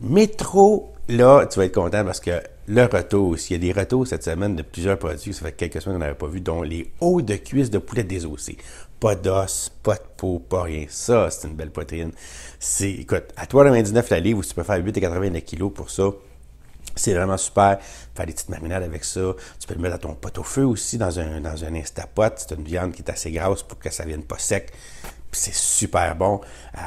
métro. là, tu vas être content parce que le retour, Il y a des retours cette semaine de plusieurs produits, ça fait quelques semaines qu'on n'avait pas vu, dont les hauts de cuisse de poulet désossé. Pas d'os, pas de peau, pas rien. Ça, c'est une belle poitrine. C'est, écoute, à 3,99 la livre, tu peux faire 8,80 kg pour ça, c'est vraiment super. Faire des petites marinades avec ça. Tu peux le mettre à ton pot au feu aussi, dans un, dans un Instapot. C'est une viande qui est assez grasse pour que ça ne vienne pas sec c'est super bon. Euh,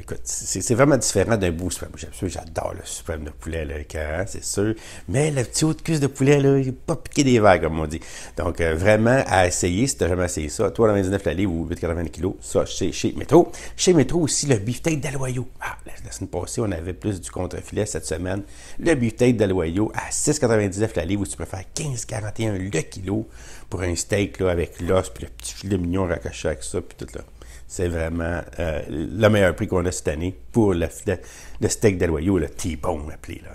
écoute, c'est vraiment différent d'un bout suprême. J'adore le suprême de poulet, là, hein, c'est sûr. Mais le petit haut de cuisse de poulet, là, il n'est pas piqué des verres, comme on dit. Donc, euh, vraiment à essayer si tu jamais essayé ça. 3,99 la livre ou 8,80 kg, ça, chez, chez Métro. Chez Métro aussi, le beefsteak d'Aloyau. Ah, la, la, semaine passée, on avait plus du contre-filet cette semaine. Le beefsteak d'Aloyau à 6,99 la livre ou tu peux faire 15,41 le kilo pour un steak là, avec l'os, puis le petit filet mignon raccroché avec ça, puis tout là c'est vraiment euh, le meilleur prix qu'on a cette année pour le, steak de loyaux, le T-bone appelé, là,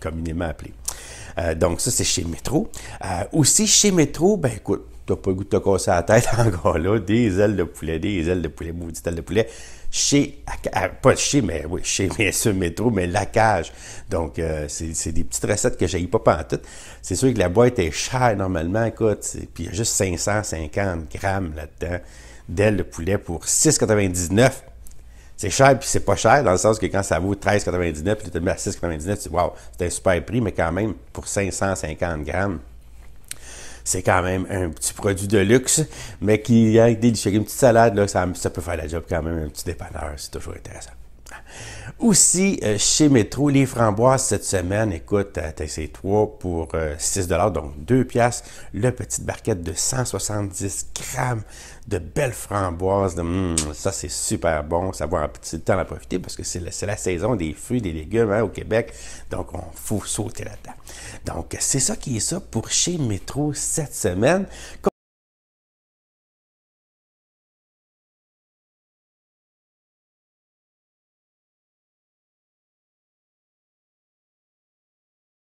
communément appelé. Euh, donc ça, c'est chez Métro. Euh, aussi chez Métro, ben écoute, t'as pas le goût de te casser la tête encore là, des ailes de poulet, des ailes de poulet, dites ailes de poulet, chez, pas chez, mais oui, chez bien métro, mais la cage. Donc, euh, c'est des petites recettes que j'ai pas tête C'est sûr que la boîte est chère normalement, écoute, puis il y a juste 550 grammes là-dedans d'ailes de poulet pour 6,99 c'est cher puis c'est pas cher dans le sens que quand ça vaut 13,99 puis tu te mets à 6,99 tu dis waouh c'est un super prix mais quand même pour 550 grammes c'est quand même un petit produit de luxe, mais qui, a des lichés, une petite salade, ça, ça peut faire la job quand même, un petit dépanneur, c'est toujours intéressant. Aussi, euh, chez Métro, les framboises cette semaine, écoute, euh, c'est trois pour 6 euh, donc 2 piastres. Le petite barquette de 170 grammes de belles framboises. Mm, ça, c'est super bon. Ça va un petit temps à profiter parce que c'est la, saison des fruits, des légumes hein, au Québec. Donc, on faut sauter là-dedans. Donc, c'est ça qui est ça pour chez Métro cette semaine.